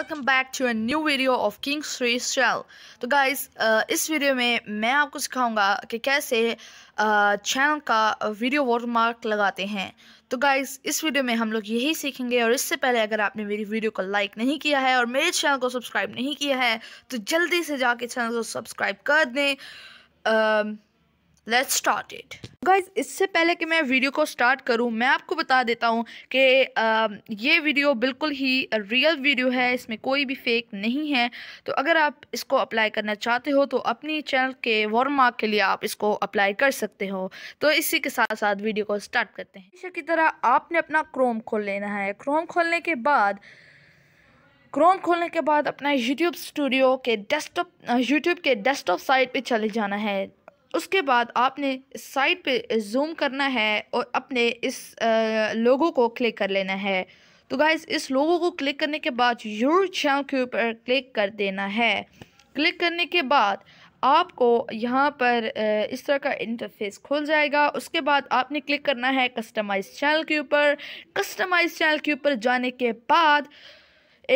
welcome back to a new video of king Shri channel तो guys इस video में मैं आपको सिखाऊंगा कि कैसे चैनल का वीडियो मार्क लगाते हैं तो गाइस इस वीडियो में हम लोग यही सीखेंगे और इससे पहले अगर आपने मेरी वीडियो को लाइक नहीं किया है और मेरे चैनल को सब्सक्राइब नहीं किया है तो जल्दी से जाके चैनल को सब्सक्राइब कर दें लेट्स स्टार्ट इट गाइज इससे पहले कि मैं वीडियो को स्टार्ट करूं मैं आपको बता देता हूं कि ये वीडियो बिल्कुल ही रियल वीडियो है इसमें कोई भी फेक नहीं है तो अगर आप इसको अप्लाई करना चाहते हो तो अपनी चैनल के वार्मार्क के लिए आप इसको अप्लाई कर सकते हो तो इसी के साथ साथ वीडियो को स्टार्ट करते हैं इसी की तरह आपने अपना क्रोम खोल लेना है क्रोम खोलने के बाद क्रोम खोलने के बाद अपना यूट्यूब स्टूडियो के डेस्कटॉप यूट्यूब के डेस्कटॉप साइट पे चले जाना है उसके बाद आपने इस साइट पे जूम करना है और अपने इस लोगो को क्लिक कर लेना है तो गाइज इस लोगो को क्लिक करने के बाद यूर चैनल के ऊपर क्लिक कर देना है क्लिक करने के बाद आपको यहाँ पर इस तरह का इंटरफेस खुल जाएगा उसके बाद आपने क्लिक करना है कस्टमाइज चैनल के ऊपर कस्टमाइज चैनल के ऊपर जाने के बाद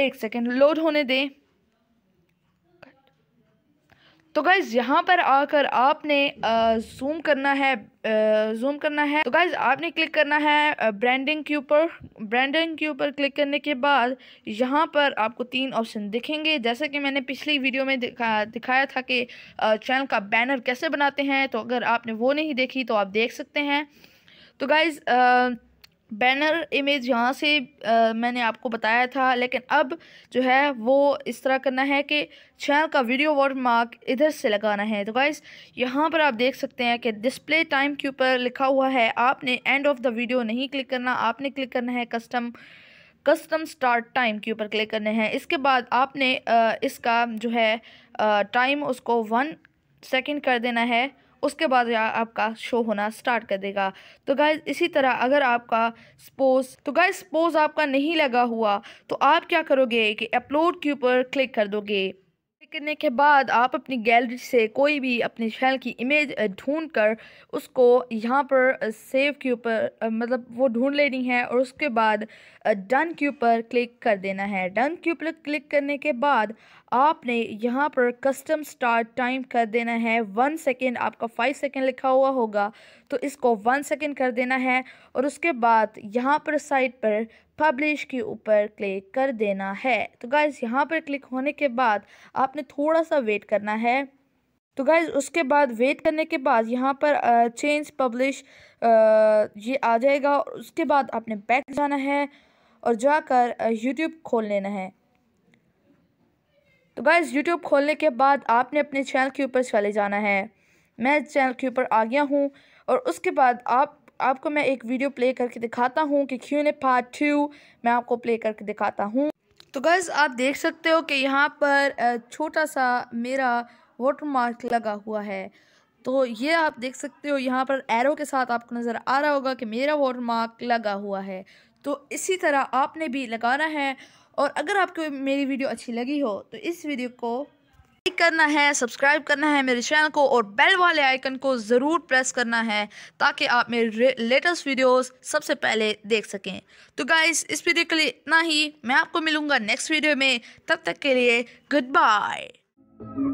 एक सेकेंड लोड होने दें तो गाइज़ यहाँ पर आकर आपने जूम करना है जूम करना है तो गाइज़ आपने क्लिक करना है ब्रांडिंग के ऊपर ब्रांडिंग के ऊपर क्लिक करने के बाद यहाँ पर आपको तीन ऑप्शन दिखेंगे जैसा कि मैंने पिछली वीडियो में दिखा दिखाया था कि चैनल का बैनर कैसे बनाते हैं तो अगर आपने वो नहीं देखी तो आप देख सकते हैं तो गाइज़ बैनर इमेज यहाँ से आ, मैंने आपको बताया था लेकिन अब जो है वो इस तरह करना है कि चैनल का वीडियो वर्ड मार्क इधर से लगाना है तो गाइस यहाँ पर आप देख सकते हैं कि डिस्प्ले टाइम के ऊपर लिखा हुआ है आपने एंड ऑफ द वीडियो नहीं क्लिक करना आपने क्लिक करना है कस्टम कस्टम स्टार्ट टाइम के ऊपर क्लिक करना है इसके बाद आपने आ, इसका जो है टाइम उसको वन सेकेंड कर देना है उसके बाद आपका शो होना स्टार्ट कर देगा तो गाय इसी तरह अगर आपका स्पोज़ तो गाय स्पोज़ आपका नहीं लगा हुआ तो आप क्या करोगे कि अपलोड के ऊपर क्लिक कर दोगे करने के बाद आप अपनी गैलरी से कोई भी अपने शैल की इमेज ढूंढ कर उसको यहाँ पर सेव के ऊपर मतलब वो ढूंढ लेनी है और उसके बाद डन के ऊपर क्लिक कर देना है डन के ऊपर क्लिक करने के बाद आपने यहाँ पर कस्टम स्टार्ट टाइम कर देना है वन सेकेंड आपका फाइव सेकेंड लिखा हुआ होगा तो इसको वन सेकेंड कर देना है और उसके बाद यहाँ पर साइड पर पब्लिश के ऊपर क्लिक कर देना है तो गाइज़ यहाँ पर क्लिक होने के बाद आपने थोड़ा सा वेट करना है तो गाइज उसके बाद वेट करने के बाद यहाँ पर चेंज पब्लिश ये आ जाएगा और उसके बाद आपने बैक जाना है और जाकर यूट्यूब खोल लेना है तो गाइज यूट्यूब खोलने के बाद आपने अपने चैनल के ऊपर चले जाना है मैं चैनल के ऊपर आ गया हूँ और उसके बाद आप आपको मैं एक वीडियो प्ले करके दिखाता हूँ कि क्यों ने पार्ट टू मैं आपको प्ले करके दिखाता हूँ तो गैस आप देख सकते हो कि यहाँ पर छोटा सा मेरा वाटर मार्क लगा हुआ है तो ये आप देख सकते हो यहाँ पर एरो के साथ आपको नज़र आ रहा होगा कि मेरा वाटर मार्क लगा हुआ है तो इसी तरह आपने भी लगाना है और अगर आपको मेरी वीडियो अच्छी लगी हो तो इस वीडियो को लाइक करना है सब्सक्राइब करना है मेरे चैनल को और बेल वाले आइकन को ज़रूर प्रेस करना है ताकि आप मेरे लेटेस्ट वीडियोस सबसे पहले देख सकें तो गाइस इस वीडियो के लिए इतना ही मैं आपको मिलूंगा नेक्स्ट वीडियो में तब तक के लिए गुड बाय